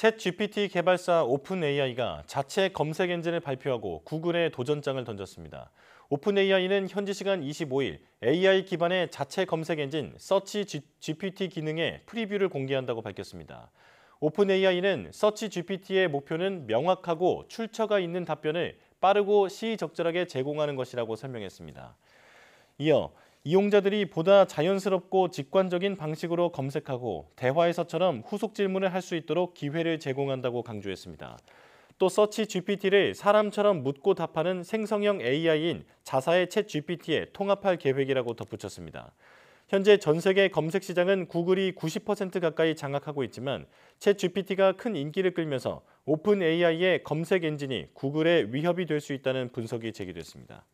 챗 GPT 개발사 오픈 AI가 자체 검색 엔진을 발표하고 구글에 도전장을 던졌습니다. 오픈 AI는 현지 시간 25일 AI 기반의 자체 검색 엔진 서치 GPT 기능의 프리뷰를 공개한다고 밝혔습니다. 오픈 AI는 서치 GPT의 목표는 명확하고 출처가 있는 답변을 빠르고 시의적절하게 제공하는 것이라고 설명했습니다. 이어 이용자들이 보다 자연스럽고 직관적인 방식으로 검색하고 대화에서처럼 후속 질문을 할 수 있도록 기회를 제공한다고 강조했습니다. 또 서치 GPT를 사람처럼 묻고 답하는 생성형 AI인 자사의 챗 GPT에 통합할 계획이라고 덧붙였습니다. 현재 전 세계 검색 시장은 구글이 90% 가까이 장악하고 있지만 챗 GPT가 큰 인기를 끌면서 오픈 AI의 검색 엔진이 구글의 위협이 될 수 있다는 분석이 제기됐습니다.